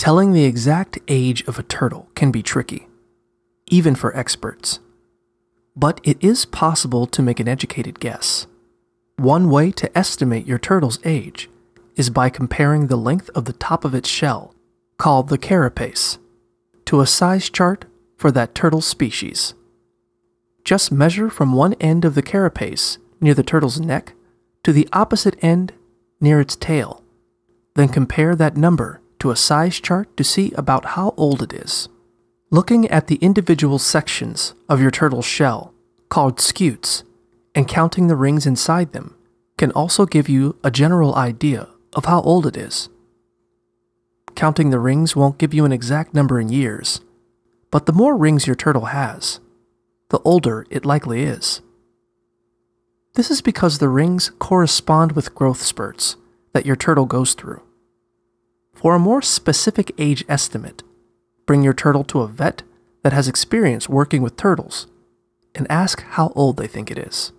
Telling the exact age of a turtle can be tricky, even for experts. But it is possible to make an educated guess. One way to estimate your turtle's age is by comparing the length of the top of its shell, called the carapace, to a size chart for that turtle species. Just measure from one end of the carapace near the turtle's neck to the opposite end near its tail, then compare that number to a size chart to see about how old it is. Looking at the individual sections of your turtle's shell, called scutes, and counting the rings inside them can also give you a general idea of how old it is. Counting the rings won't give you an exact number in years, but the more rings your turtle has, the older it likely is. This is because the rings correspond with growth spurts that your turtle goes through. For a more specific age estimate, bring your turtle to a vet that has experience working with turtles and ask how old they think it is.